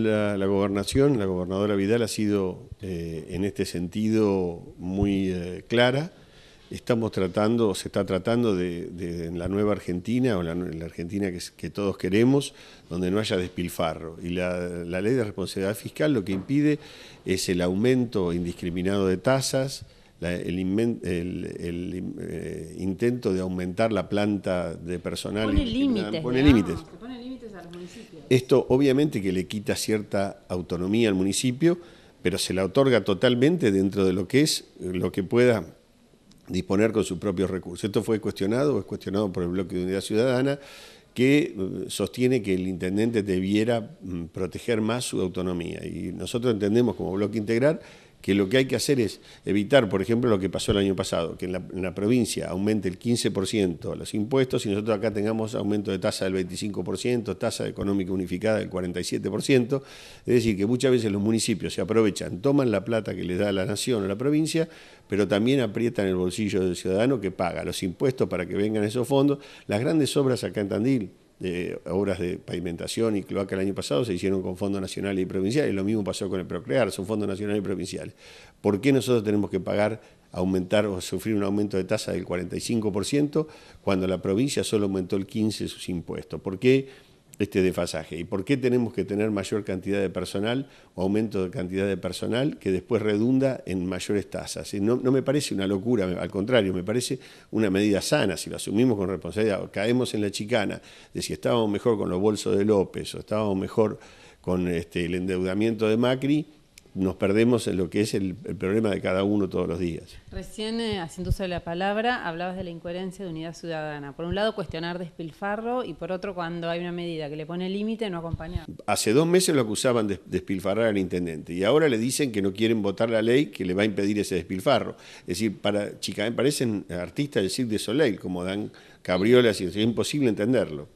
La, gobernación, la gobernadora Vidal ha sido eh, en este sentido muy eh, clara. Estamos tratando, se está tratando de, la nueva Argentina o la, Argentina que, que, todos queremos, donde no haya despilfarro. Y la, ley de responsabilidad fiscal lo que impide es el aumento indiscriminado de tasas, el, el, eh, intento de aumentar la planta de personal. Pone límites. Esto obviamente que le quita cierta autonomía al municipio, pero se la otorga totalmente dentro de lo que es, lo que pueda disponer con sus propios recursos. Esto fue cuestionado, es cuestionado por el Bloque de Unidad Ciudadana, que eh, sostiene que el intendente debiera mm, proteger más su autonomía. Y nosotros entendemos como Bloque Integral que lo que hay que hacer es evitar, por ejemplo, lo que pasó el año pasado, que en la, provincia aumente el 15% los impuestos y nosotros acá tengamos aumento de tasa del 25%, tasa económica unificada del 47%, es decir, que muchas veces los municipios se aprovechan, toman la plata que les da la nación o la provincia, pero también aprietan el bolsillo del ciudadano que paga los impuestos para que vengan esos fondos, las grandes obras acá en Tandil, de obras de pavimentación y cloaca el año pasado se hicieron con fondos nacionales y provinciales. Lo mismo pasó con el Procrear, son fondos nacionales y provinciales. ¿Por qué nosotros tenemos que pagar, aumentar o sufrir un aumento de tasa del 45% cuando la provincia solo aumentó el 15% sus impuestos? ¿Por qué? este desfasaje. ¿Y por qué tenemos que tener mayor cantidad de personal o aumento de cantidad de personal que después redunda en mayores tasas? No, no me parece una locura, al contrario, me parece una medida sana. Si lo asumimos con responsabilidad, caemos en la chicana de si estábamos mejor con los bolsos de López o estábamos mejor con este, el endeudamiento de Macri, nos perdemos en lo que es el, problema de cada uno todos los días. Recién, eh, haciendo uso de la palabra, hablabas de la incoherencia de unidad ciudadana. Por un lado, cuestionar despilfarro y por otro, cuando hay una medida que le pone límite, no acompañar. Hace dos meses lo acusaban de despilfarrar al intendente y ahora le dicen que no quieren votar la ley que le va a impedir ese despilfarro. Es decir, para chicas, parecen artistas decir Cirque de Soleil, como Dan Cabriola, es imposible entenderlo.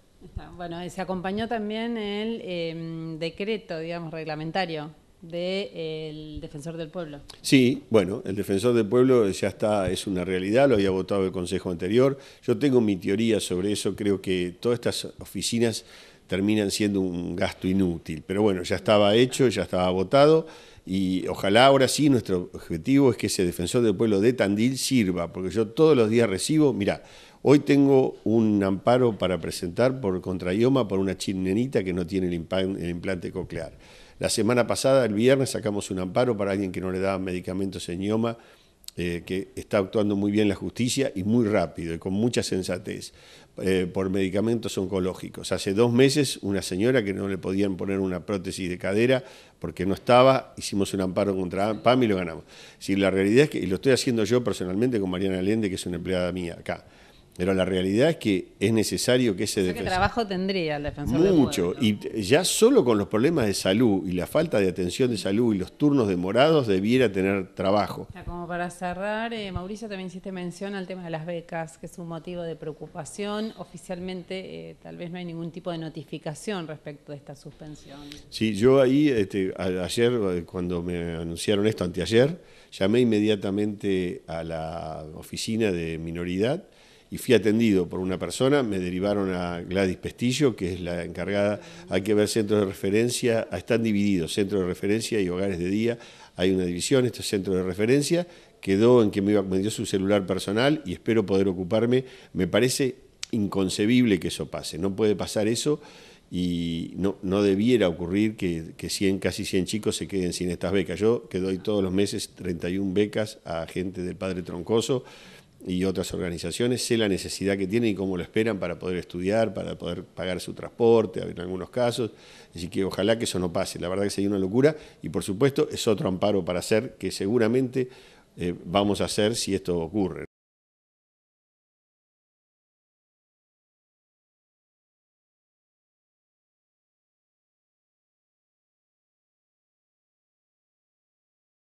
Bueno, eh, se acompañó también el em, decreto, digamos, reglamentario del Defensor del Pueblo. Sí, bueno, el Defensor del Pueblo ya está, es una realidad, lo había votado el Consejo anterior. Yo tengo mi teoría sobre eso, creo que todas estas oficinas terminan siendo un gasto inútil, pero bueno, ya estaba hecho, ya estaba votado. Y ojalá ahora sí nuestro objetivo es que ese defensor del pueblo de Tandil sirva, porque yo todos los días recibo, mira, hoy tengo un amparo para presentar por contra contraioma por una chinenita que no tiene el, implante coclear. La semana pasada, el viernes, sacamos un amparo para alguien que no le daba medicamentos en ioma eh, que está actuando muy bien la justicia y muy rápido y con mucha sensatez eh, por medicamentos oncológicos. Hace dos meses una señora que no le podían poner una prótesis de cadera porque no estaba, hicimos un amparo contra PAM y lo ganamos. Si la realidad es que, y lo estoy haciendo yo personalmente con Mariana Allende, que es una empleada mía acá, pero la realidad es que es necesario que ese defensor... ¿Qué trabajo tendría el defensor? Mucho. Y ya solo con los problemas de salud y la falta de atención de salud y los turnos demorados debiera tener trabajo. Como para cerrar, eh, Mauricio, también hiciste mención al tema de las becas, que es un motivo de preocupación. Oficialmente eh, tal vez no hay ningún tipo de notificación respecto de esta suspensión. Sí, yo ahí, este, ayer, eh, cuando me anunciaron esto, anteayer, llamé inmediatamente a la oficina de minoridad y fui atendido por una persona, me derivaron a Gladys Pestillo, que es la encargada, hay que ver centros de referencia, ah, están divididos, centros de referencia y hogares de día, hay una división, este centros centro de referencia, quedó en que me, dio su celular personal y espero poder ocuparme, me parece inconcebible que eso pase, no puede pasar eso y no, no debiera ocurrir que, 100, casi 100 chicos se queden sin estas becas. Yo que doy todos los meses 31 becas a gente del Padre Troncoso, y otras organizaciones, sé la necesidad que tienen y cómo lo esperan para poder estudiar, para poder pagar su transporte, en algunos casos. Así que ojalá que eso no pase. La verdad que sería una locura y por supuesto es otro amparo para hacer que seguramente eh, vamos a hacer si esto ocurre.